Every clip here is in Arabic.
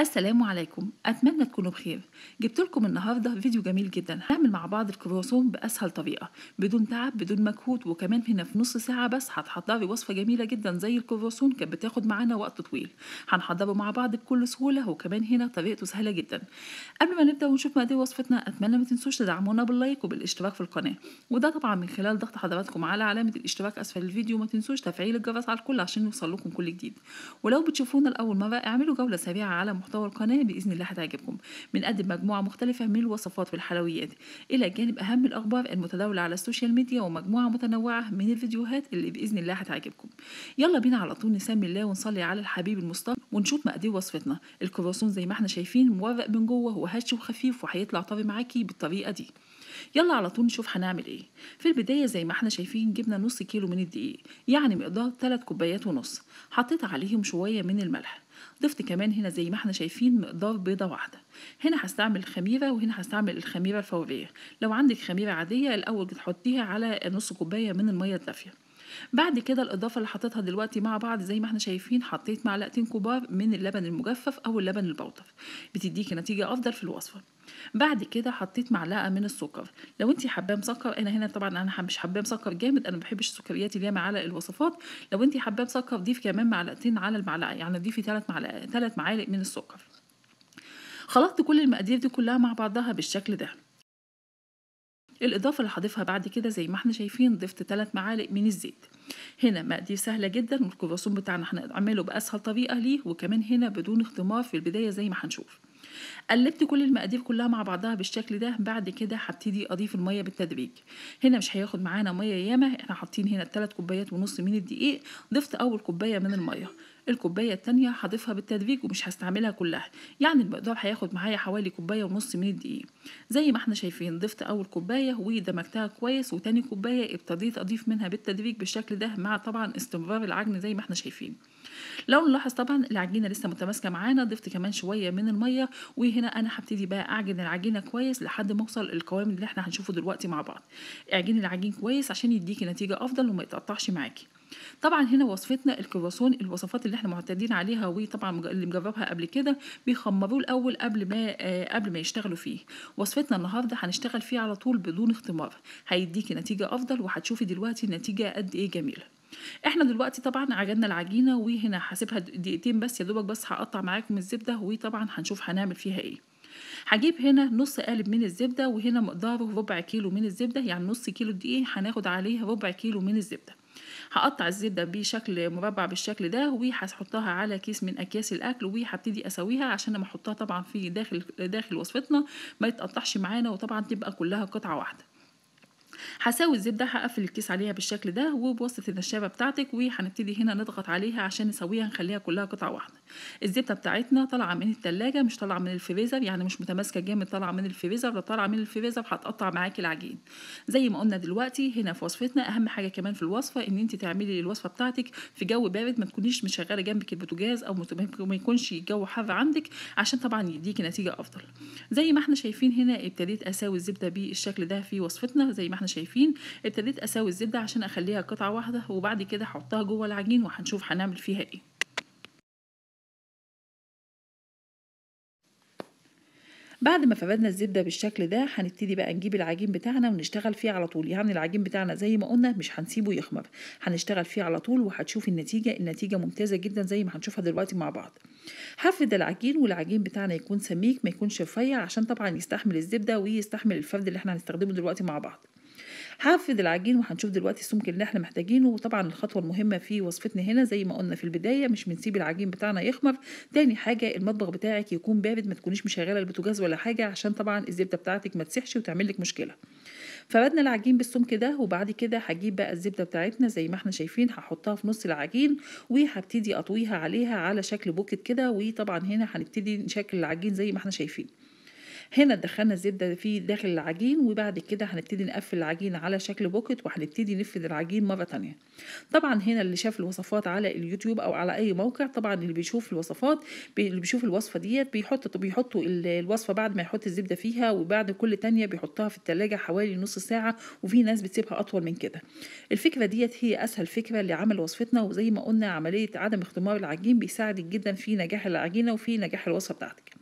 السلام عليكم اتمنى تكونوا بخير جبت لكم النهارده فيديو جميل جدا هنعمل مع بعض الكرواسون باسهل طريقه بدون تعب بدون مجهود وكمان هنا في نص ساعه بس هتحضري وصفه جميله جدا زي الكرواسون كانت بتاخد معانا وقت طويل هنحضره مع بعض بكل سهوله وكمان هنا طريقته سهله جدا قبل ما نبدا ونشوف مقادير وصفتنا اتمنى ما تنسوش تدعمونا باللايك وبالاشتراك في القناه وده طبعا من خلال ضغط حضراتكم على علامه الاشتراك اسفل الفيديو ما تنسوش تفعيل الجرس على الكل عشان يوصل لكم كل جديد ولو بتشوفونا لاول مره اعملوا جوله سريعه على محتوى القناة بإذن الله هتعجبكم بنقدم مجموعة مختلفة من الوصفات والحلويات إلى جانب أهم الأخبار المتداولة على السوشيال ميديا ومجموعة متنوعة من الفيديوهات اللي بإذن الله هتعجبكم يلا بينا على طول نسمي الله ونصلي على الحبيب المصطفى ونشوف مقادير وصفتنا الكرواسون زي ما احنا شايفين مورق من جوه وهش وخفيف وهيطلع طري معاكي بالطريقة دي يلا على طول نشوف هنعمل ايه في البدايه زي ما احنا شايفين جبنا نص كيلو من الدقيق يعني مقدار 3 كوبايات ونص حطيت عليهم شويه من الملح ضفت كمان هنا زي ما احنا شايفين مقدار بيضة واحدة هنا هستعمل خميرة وهنا هستعمل الخميرة الفورية لو عندك خميرة عادية الأول بتحطيها على نص كوباية من المية الدافية بعد كده الاضافه اللي حطيتها دلوقتي مع بعض زي ما احنا شايفين حطيت معلقتين كبار من اللبن المجفف او اللبن البودر بتديكي نتيجه افضل في الوصفه بعد كده حطيت معلقه من السكر لو انت حباه مسكر انا هنا طبعا انا مش حباه مسكر جامد انا ما بحبش السكريات اللي على الوصفات لو انت حباه مسكر ضيفي كمان معلقتين على المعلقه يعني ضيفي ثلاث معلقه ثلاث معالق من السكر خلطت كل المقادير دي كلها مع بعضها بالشكل ده الإضافة اللي هضيفها بعد كده زي ما احنا شايفين ضفت 3 معالق من الزيت هنا مقادير سهلة جدا والكرواسون بتاعنا هنعمله بأسهل طريقة ليه وكمان هنا بدون اختمار في البداية زي ما هنشوف قلبت كل المقادير كلها مع بعضها بالشكل ده بعد كده هبتدي اضيف الميه بالتدريج هنا مش هياخد معانا ميه ياما احنا حاطين هنا 3 كوبايات ونص من الدقيق ضفت اول كوبايه من الميه الكوباية التانية هضيفها بالتدريج ومش هستعملها كلها يعني المقدار هياخد معايا حوالي كوباية ونص من الدقيق زي ما احنا شايفين ضفت أول كوباية ودمجتها كويس وتاني كوباية ابتديت أضيف منها بالتدريج بالشكل ده مع طبعا استمرار العجن زي ما احنا شايفين لو نلاحظ طبعا العجينه لسه متماسكه معانا ضفت كمان شويه من الميه وهنا انا هبتدي بقى اعجن العجينه كويس لحد ما اوصل القوام اللي احنا هنشوفه دلوقتي مع بعض اعجني العجين كويس عشان يديكي نتيجه افضل وما يتقطعش معاكي طبعا هنا وصفتنا الكرواسون الوصفات اللي احنا معتادين عليها وطبعا اللي مجربها قبل كده بيخمروه الاول قبل ما آه قبل ما يشتغلوا فيه وصفتنا النهارده هنشتغل فيه على طول بدون اختمار هيديكي نتيجه افضل وهتشوفي دلوقتي النتيجه قد ايه جميله احنا دلوقتي طبعا عجننا العجينه وهنا هسيبها دقيقتين بس يا دوبك بس هقطع معاكم الزبده وطبعا هنشوف هنعمل فيها ايه هجيب هنا نص قالب من الزبده وهنا مقداره ربع كيلو من الزبده يعني نص كيلو دقيق هناخد عليه ربع كيلو من الزبده هقطع الزيت ده بشكل مربع بالشكل ده وهحطها على كيس من اكياس الاكل وهبتدي اسويها عشان لما احطها طبعا في داخل داخل وصفتنا ما يتقطعش معانا وطبعا تبقى كلها قطعه واحده هساوي الزيت ده هقفل الكيس عليها بالشكل ده وبواسطه النشابه بتاعتك وهنبتدي هنا نضغط عليها عشان نسويها نخليها كلها قطعه واحده الزبده بتاعتنا طالعه من التلاجة مش طالعه من الفريزر يعني مش متماسكه جامد طالعه من الفريزر ده طالعه من الفريزر هتقطع معاكي العجين زي ما قلنا دلوقتي هنا في وصفتنا اهم حاجه كمان في الوصفه ان انت تعملي الوصفه بتاعتك في جو بارد ما تكونيش مشغله جنبك البوتاجاز او ما يكونش الجو حر عندك عشان طبعا يديكي نتيجه افضل زي ما احنا شايفين هنا ابتديت اساوي الزبده بالشكل ده في وصفتنا زي ما احنا شايفين ابتديت اساوي الزبده عشان اخليها قطعه واحده وبعد كده احطها جوه العجين وهنشوف هنعمل فيها ايه بعد ما فردنا الزبدة بالشكل ده هنبتدي بقى نجيب العجين بتاعنا ونشتغل فيه على طول يعني العجين بتاعنا زي ما قلنا مش هنسيبه يخمر هنشتغل فيه على طول وهتشوف النتيجة النتيجة ممتازة جدا زي ما هنشوفها دلوقتي مع بعض هفرد العجين والعجين بتاعنا يكون سميك ما يكونش رفيع عشان طبعا يستحمل الزبدة ويستحمل الفرد اللي احنا هنستخدمه دلوقتي مع بعض هعفد العجين وهنشوف دلوقتي السمك اللي احنا محتاجينه وطبعا الخطوه المهمه في وصفتنا هنا زي ما قلنا في البدايه مش بنسيب العجين بتاعنا يخمر تاني حاجه المطبخ بتاعك يكون بارد ما تكونيش مشغله البوتاجاز ولا حاجه عشان طبعا الزبده بتاعتك ما تسيحش وتعمل لك مشكله فردنا العجين بالسمك ده وبعد كده هجيب بقى الزبده بتاعتنا زي ما احنا شايفين هحطها في نص العجين وهبتدي اطويها عليها على شكل بوكت كده وطبعا هنا هنبتدي نشكل العجين زي ما احنا شايفين هنا دخلنا الزبده في داخل العجين وبعد كده هنبتدي نقفل العجين على شكل بوكت وهنبتدي نفرد العجين مره تانية طبعا هنا اللي شاف الوصفات على اليوتيوب او على اي موقع طبعا اللي بيشوف الوصفات اللي بيشوف الوصفه ديت بيحط بيحطوا الوصفه بعد ما يحط الزبده فيها وبعد كل تانية بيحطها في التلاجة حوالي نص ساعه وفي ناس بتسيبها اطول من كده الفكره ديت هي اسهل فكره لعمل وصفتنا وزي ما قلنا عمليه عدم اختمار العجين بيساعدك جدا في نجاح العجينه وفي نجاح الوصفه بتاعتك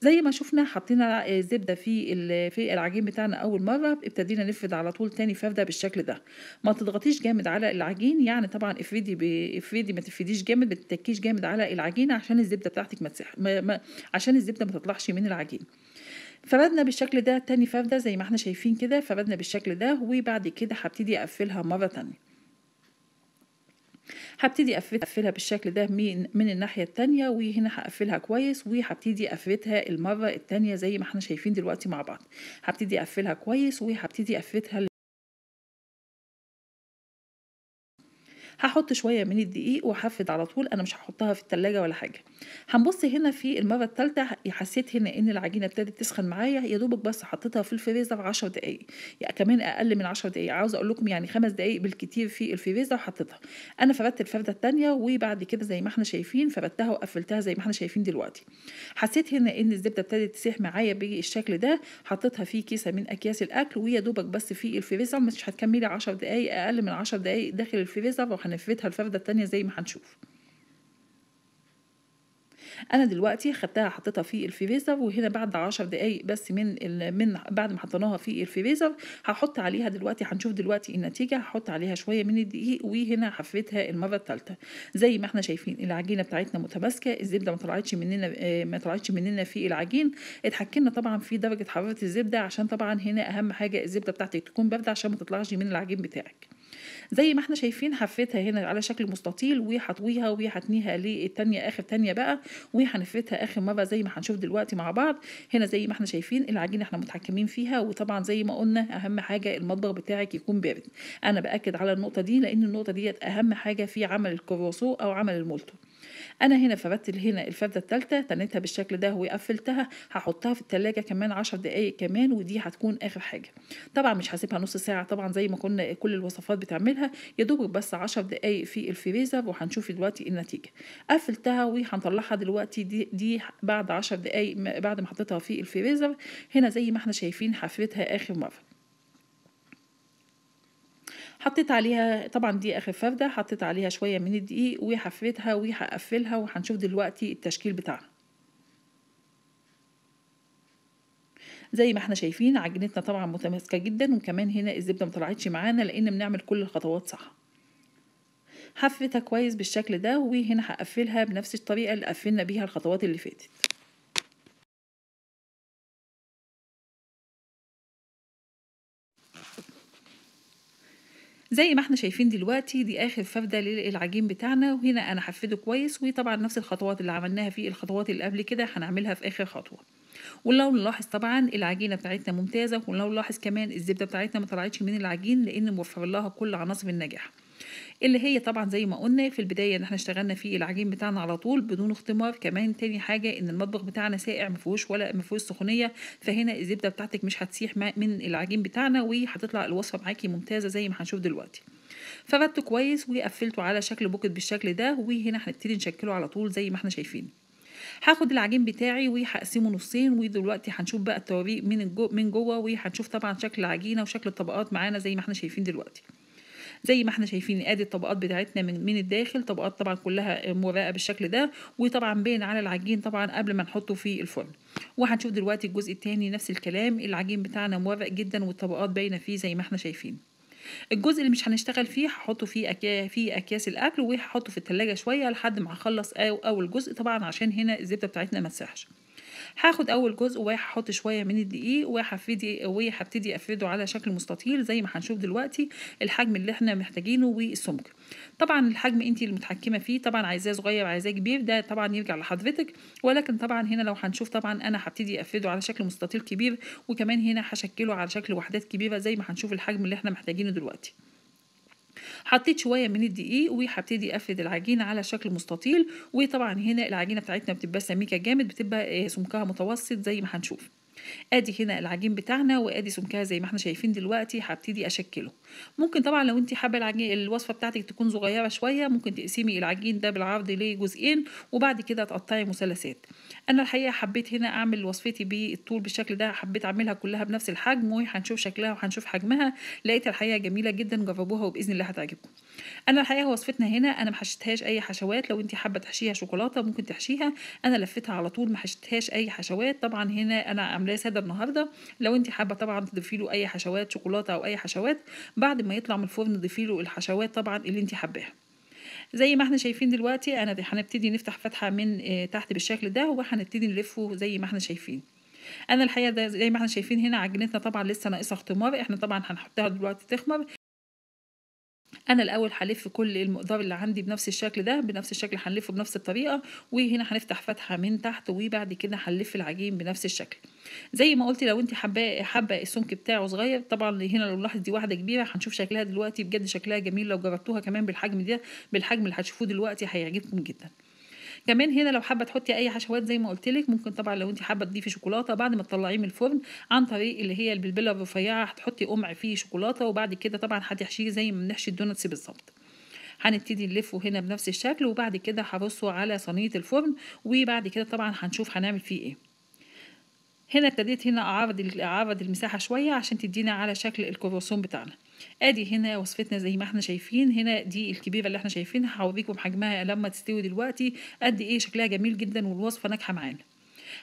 زي ما شفنا حطينا الزبده في في العجين بتاعنا اول مره ابتدينا نفرد على طول تاني فرده بالشكل ده ما تضغطيش جامد على العجين يعني طبعا افردي افردي ما تفرديش جامد ما تتكيش جامد على العجينه عشان الزبده بتاعتك ما, تسح... ما... ما... عشان الزبده ما تطلعش من العجين فردنا بالشكل ده تاني فرده زي ما احنا شايفين كده فردنا بالشكل ده وبعد كده هبتدي اقفلها مره تانيه هبتدي اقفلها بالشكل ده من من الناحيه التانية وهنا هقفلها كويس وهبتدي اقفلها المره التانية زي ما احنا شايفين دلوقتي مع بعض هبتدي اقفلها كويس وهبتدي اقفلها هحط شويه من الدقيق وهحفد على طول انا مش هحطها في التلاجة ولا حاجه هنبص هنا في المره الثالثه حسيت هنا ان العجينه ابتدت تسخن معايا يا دوبك بس حطيتها في الفريزر 10 دقائق يعني كمان اقل من 10 دقائق عاوزه اقول لكم يعني خمس دقائق بالكتير في الفريزر وحطيتها انا فردت الفرده الثانيه وبعد كده زي ما احنا شايفين فردتها وقفلتها زي ما احنا شايفين دلوقتي حسيت هنا ان الزبده ابتدت تسيح معايا بالشكل ده حطيتها في كيسه من اكياس الاكل ويا دوبك بس في الفريزر مش هتكملي 10 دقائق اقل من 10 دقائق داخل الفريزر هنفردها الفردة التانية زي ما هنشوف انا دلوقتي خدتها حطيتها في الفريزر وهنا بعد عشر دقايق بس من من بعد ما حطيناها في الفريزر هحط عليها دلوقتي هنشوف دلوقتي النتيجه هحط عليها شويه من الدقيق وهنا حفرتها المره الثالثه زي ما احنا شايفين العجينه بتاعتنا متماسكه الزبده ما طلعتش مننا آه، ما طلعتش مننا في العجين اتحكمنا طبعا في درجه حراره الزبده عشان طبعا هنا اهم حاجه الزبده بتاعتك تكون بارده عشان ما تطلعش من العجين بتاعك زي ما احنا شايفين حفيتها هنا على شكل مستطيل وهطويها وهتنيها للثانيه اخر ثانيه بقى وهنفتها اخر مرة زي ما هنشوف دلوقتي مع بعض هنا زي ما احنا شايفين العجينة احنا متحكمين فيها وطبعا زي ما قلنا اهم حاجة المطبخ بتاعك يكون بارد انا باكد على النقطة دي لان النقطة ديت اهم حاجة في عمل الكروسو او عمل المولتو انا هنا فبدت هنا الفردة الثالثه تنيتها بالشكل ده وقفلتها هحطها في التلاجة كمان عشر دقايق كمان ودي هتكون اخر حاجة طبعا مش هسيبها نص ساعة طبعا زي ما كنا كل الوصفات بتعملها يا بس عشر دقايق في الفريزر وهنشوف دلوقتي إيه النتيجة قفلتها وهنطلعها دلوقتي دي, دي بعد عشر دقايق بعد ما حطيتها في الفريزر هنا زي ما احنا شايفين حفرتها اخر مرة حطيت عليها طبعا دي اخر فرده حطيت عليها شوية من الدقيق وحفيتها وهقفلها وهنشوف دلوقتي التشكيل بتاعنا زي ما احنا شايفين عجينتنا طبعا متماسكة جدا وكمان هنا الزبدة مطلعتش معانا لان بنعمل كل الخطوات صح حفتها كويس بالشكل ده وهنا هقفلها بنفس الطريقة اللي قفلنا بيها الخطوات اللي فاتت زي ما احنا شايفين دلوقتي دي اخر فردة للعجين بتاعنا وهنا انا حفده كويس وطبعا نفس الخطوات اللي عملناها في الخطوات اللي قبل كده هنعملها في اخر خطوه ولو نلاحظ طبعا العجينه بتاعتنا ممتازه ولو نلاحظ كمان الزبده بتاعتنا ما طلعتش من العجين لان موفر لها كل عناصر النجاح اللي هي طبعا زي ما قلنا في البداية ان احنا اشتغلنا فيه العجين بتاعنا على طول بدون اختمار كمان تاني حاجة ان المطبخ بتاعنا ساقع مفهوش ولا مفيهوش سخونية فهنا الزبدة بتاعتك مش هتسيح من العجين بتاعنا وهتطلع الوصفة معاكي ممتازة زي ما هنشوف دلوقتي فردته كويس وقفلته على شكل بوكت بالشكل ده وهنا هنبتدي نشكله على طول زي ما احنا شايفين هاخد العجين بتاعي وهقسمه نصين ودلوقتي هنشوف بقى التوابيق من من جوه وهنشوف طبعا شكل العجينه وشكل الطبقات معانا زي ما احنا شايفين دلوقتي زي ما احنا شايفين ادي الطبقات بتاعتنا من من الداخل طبقات طبعا كلها مرقه بالشكل ده وطبعا باين على العجين طبعا قبل ما نحطه في الفرن وهنشوف دلوقتي الجزء الثاني نفس الكلام العجين بتاعنا مرق جدا والطبقات باينه فيه زي ما احنا شايفين الجزء اللي مش هنشتغل فيه هحطه فيه أكيا في اكياس الاكل وهحطه في التلاجة شويه لحد ما هخلص اول جزء طبعا عشان هنا الزبده بتاعتنا ما تسيحش هاخد اول جزء وهحط شويه من الدقيق وهبتدي وهبتدي افرده على شكل مستطيل زي ما هنشوف دلوقتي الحجم اللي احنا محتاجينه والسمك طبعا الحجم انت اللي متحكمه فيه طبعا عايزاه صغير عايزاه كبير ده طبعا يرجع لحضرتك ولكن طبعا هنا لو هنشوف طبعا انا هبتدي افرده على شكل مستطيل كبير وكمان هنا هشكله على شكل وحدات كبيره زي ما هنشوف الحجم اللي احنا محتاجينه دلوقتي حطيت شويه من الدقيق وهبتدي افرد العجينه على شكل مستطيل وطبعا هنا العجينه بتاعتنا بتبقى سميكه جامد بتبقى آه، سمكها متوسط زي ما هنشوف ادي هنا العجين بتاعنا وادي سمكها زي ما احنا شايفين دلوقتي هبتدي اشكله ممكن طبعا لو انت حابه العجين الوصفه بتاعتك تكون صغيره شويه ممكن تقسمي العجين ده بالعرض لجزئين وبعد كده تقطعي مثلثات انا الحقيقه حبيت هنا اعمل وصفتي بالطول بالشكل ده حبيت اعملها كلها بنفس الحجم وهنشوف شكلها وهنشوف حجمها لقيت الحقيقه جميله جدا جربوها وباذن الله هتعجبكم انا الحقيقه وصفتنا هنا انا ما حشيتهاش اي حشوات لو انت حابه تحشيها شوكولاته ممكن تحشيها انا لفيتها على طول ما حشيتهاش اي حشوات طبعا هنا انا عاملاه ساده النهارده لو انت حابه طبعا تضيفي له اي حشوات شوكولاته او اي حشوات بعد ما يطلع من الفرن ضيفي له الحشوات طبعا اللي انت حباها زي ما احنا شايفين دلوقتي انا هنبتدي نفتح فتحه من آه، تحت بالشكل ده وهنبتدي نلفه زي ما احنا شايفين انا الحقيقه ده زي ما احنا شايفين هنا عجينتنا طبعا لسه ناقصه اختمار احنا طبعا هنحطها دلوقتي تخمر انا الاول هلف كل المقدار اللي عندي بنفس الشكل ده بنفس الشكل هنلفه بنفس الطريقه وهنا هنفتح فتحه من تحت وبعد كده هنلف العجين بنفس الشكل زي ما قلت لو انت حابه حابه السمك بتاعه صغير طبعا هنا لو نلاحظ دي واحده كبيره هنشوف شكلها دلوقتي بجد شكلها جميل لو جربتوها كمان بالحجم ده بالحجم اللي هتشوفوه دلوقتي هيعجبكم جدا كمان هنا لو حابه تحطي اي حشوات زي ما قلت لك ممكن طبعا لو انت حابه تضيفي شوكولاته بعد ما تطلعيه من الفرن عن طريق اللي هي البلبله الرفيعه هتحطي قمع فيه شوكولاته وبعد كده طبعا هتحشيه زي ما بنحشي الدونتس بالظبط هنبتدي نلفه هنا بنفس الشكل وبعد كده هرصه على صينيه الفرن وبعد كده طبعا هنشوف هنعمل فيه ايه هنا ابتديت هنا اعرض اعرض المساحه شويه عشان تدينا على شكل الكروسون بتاعنا ادي هنا وصفتنا زي ما احنا شايفين هنا دي الكبيبه اللي احنا شايفينها هوريكم حجمها لما تستوي دلوقتي قد ايه شكلها جميل جدا والوصفه ناجحه معانا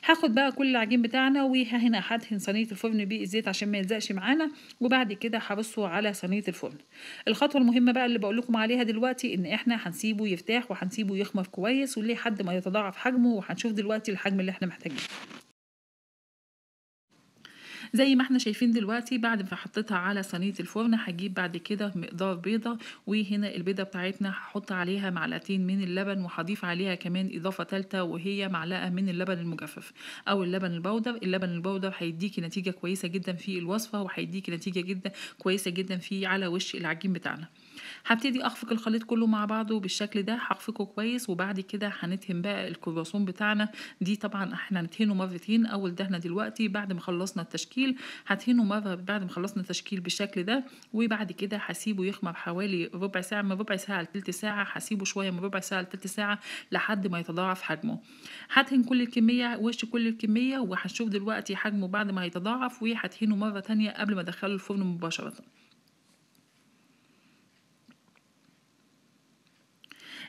هاخد بقى كل العجين بتاعنا وهنا هدهن صينيه الفرن بالزيت عشان ما يلزقش معانا وبعد كده هرصه على صينيه الفرن الخطوه المهمه بقى اللي بقول لكم عليها دلوقتي ان احنا هنسيبه يرتاح وهنسيبه يخمر كويس حد ما يتضاعف حجمه وهنشوف دلوقتي الحجم اللي احنا محتاجينه زي ما احنا شايفين دلوقتي بعد ما حطيتها على صينيه الفرن هجيب بعد كده مقدار بيضه وهنا البيضه بتاعتنا هحط عليها معلقتين من اللبن وهضيف عليها كمان اضافه ثالثه وهي معلقه من اللبن المجفف او اللبن البودر اللبن البودر هيديكي نتيجه كويسه جدا في الوصفه وهيديكي نتيجه جدا كويسه جدا في على وش العجين بتاعنا هبتدي اخفق الخليط كله مع بعضه بالشكل ده هخفقه كويس وبعد كده هندهن بقى الكرواسون بتاعنا دي طبعا احنا هندهنه مرتين اول دهنه دلوقتي بعد ما خلصنا التشكيل هدهنه مره بعد ما خلصنا التشكيل بالشكل ده وبعد كده هسيبه يخمر حوالي ربع ساعه من ربع ساعه لتلت ساعه هسيبه شويه من ربع ساعه لتلت ساعه لحد ما يتضاعف حجمه هدهن كل الكميه وش كل الكميه وهنشوف دلوقتي حجمه بعد ما هيتضاعف وهدهنه مره تانية قبل ما ادخله الفرن مباشره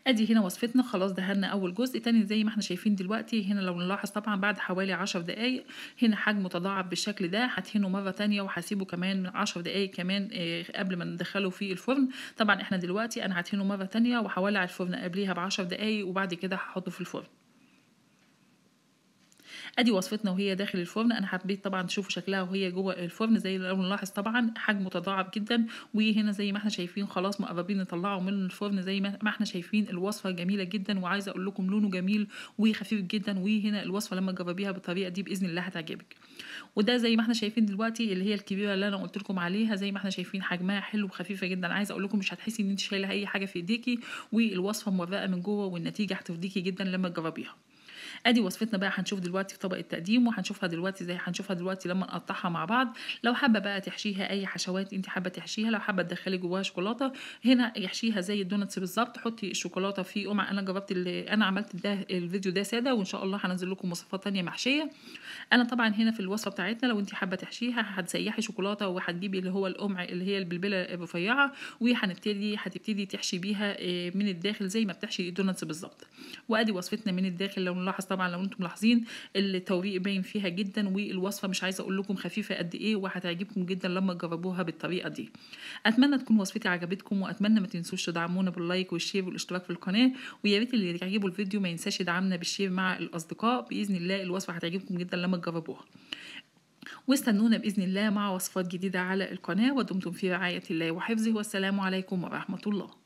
ادي هنا وصفتنا خلاص دهنا اول جزء تاني زي ما احنا شايفين دلوقتي هنا لو نلاحظ طبعا بعد حوالي 10 دقايق هنا حجمه تضاعف بالشكل ده هدهنه مره تانية وهسيبه كمان 10 دقايق كمان آه، قبل ما ندخله في الفرن طبعا احنا دلوقتي انا هدهنه مره تانية وهولع الفرن قبليها ب 10 دقايق وبعد كده هحطه في الفرن ادي وصفتنا وهي داخل الفرن انا حبيت طبعا تشوفوا شكلها وهي جوه الفرن زي لو نلاحظ طبعا حجمه تضاعف جدا وهنا زي ما احنا شايفين خلاص مقربين نطلعه من الفرن زي ما احنا شايفين الوصفه جميله جدا وعايزه اقول لكم لونه جميل وخفيف جدا وهنا الوصفه لما تجربيها بالطريقه دي باذن الله هتعجبك وده زي ما احنا شايفين دلوقتي اللي هي الكبيره اللي انا قلت لكم عليها زي ما احنا شايفين حجمها حلو وخفيفه جدا عايزه اقول لكم مش هتحسي ان انت شايله اي حاجه في ايديكي والوصفه مورقه من جوه والنتيجه هتفديكي جدا لما تجربيها ادي وصفتنا بقى هنشوف دلوقتي في طبق التقديم وهنشوفها دلوقتي زي هنشوفها دلوقتي لما نقطعها مع بعض لو حابه بقى تحشيها اي حشوات انت حابه تحشيها لو حابه تدخلي جواها شوكولاته هنا يحشيها زي الدونتس بالظبط حطي الشوكولاته في قمع انا جربت انا عملت ده الفيديو ده ساده وان شاء الله هنزل لكم وصفات تانية محشيه انا طبعا هنا في الوصفه بتاعتنا لو انت حابه تحشيها هتسيحي شوكولاته وهتجيبي اللي هو القمع اللي هي البلبله الرفيعه وهنبتدي هتبتدي تحشي بيها آه، من الداخل زي ما بتحشي الدونتس بالظبط وادي وصفتنا من الداخل لو نلاحظ طبعا لو انتم ملاحظين التوريق باين فيها جدا والوصفه مش عايزه اقول لكم خفيفه قد ايه وهتعجبكم جدا لما تجربوها بالطريقه دي اتمنى تكون وصفتي عجبتكم واتمنى ما تنسوش تدعمونا باللايك والشير والاشتراك في القناه ويا ريت اللي يعجبه الفيديو ما ينساش يدعمنا بالشير مع الاصدقاء باذن الله الوصفه هتعجبكم جدا لما تجربوها واستنونا باذن الله مع وصفات جديده على القناه ودمتم في رعايه الله وحفظه والسلام عليكم ورحمه الله